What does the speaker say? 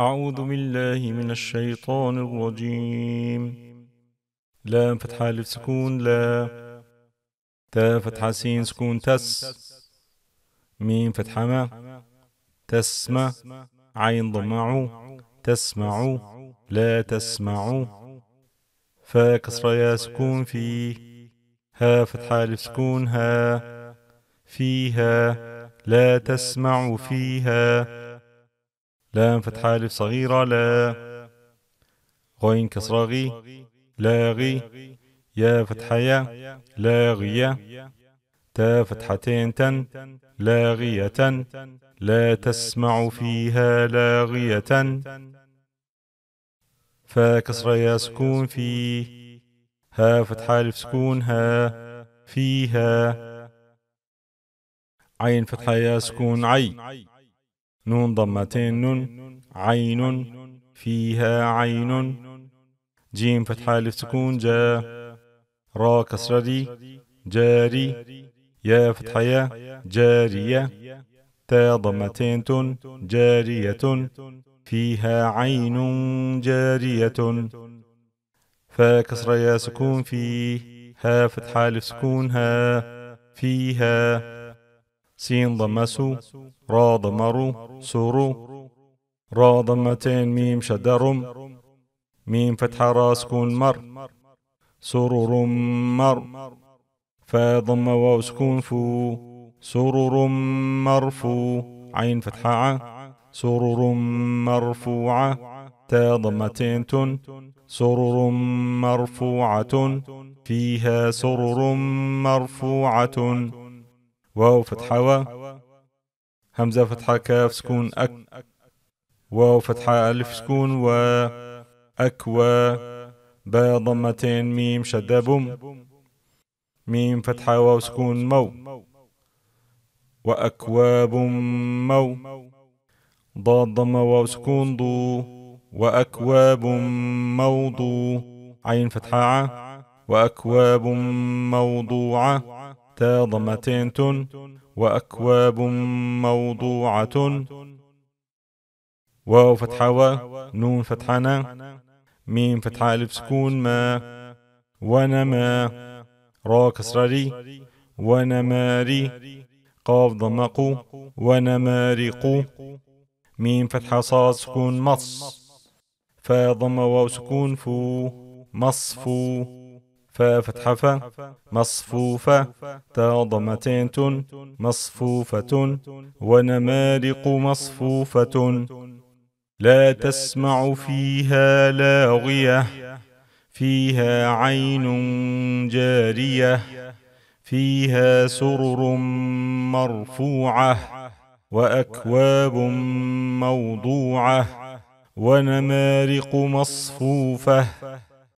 أعوذ بالله من الشيطان الرجيم لام فتحة ألف سكون لا تا فتحة سين سكون تس ميم فتحة ما تسمع عين ضمع تسمع لا تسمع فا كسرة يا سكون في ها فتحة ألف سكون ها فيها لا تسمع فيها لام فتح ألف صغيرة لا غين كسرة غي لا غي يا فتح يا لا غي تا فتحتين تن لاغية لا تسمع فيها لاغية فكسر يا سكون في ها فتح ألف سكون ها فيها عين فتحة يا سكون عي نون ضمتين نون عين فيها عين جيم فتحة ألف سكون جا را كسرة ري جاري يا فتحة يا جارية تا ضمتين تن جارية فيها عين جارية فا كسرة يا سكون في ها فتحة ألف سكون ها فيها سين ضمسو را ضمرو سورو را ضمتين ميم شدرم ميم فتحة راس كون مر سرور مر فضم واو سكون فو سرور مرفو عين فتحة ع سرور مرفوعة تا ضمتين تن سرر مرفوعة فيها سرر مرفوعة واو فتحة و همزة فتحة كاف سكون أك واو فتحة ألف سكون و أك و با ضمتين ميم شدة بوم ميم فتحة واو سكون مو وأكواب مو ضاد ضمة واو سكون ضو وأكواب موضوع عين فتحة ع وأكواب موضوعة ضمة ضمتين وأكواب موضوعة واو فتحة و نون فتحة نا ميم فتحة ألف سكون ما ونما را كسرة ونماري قاف ضمق ونمارق ميم فتحة صاد سكون مص فضم واو سكون فو مصفو ففتحفة مصفوفة تا مصفوفة ونمارق مصفوفة لا تسمع فيها لاغية فيها عين جارية فيها سرر مرفوعة وأكواب موضوعة ونمارق مصفوفة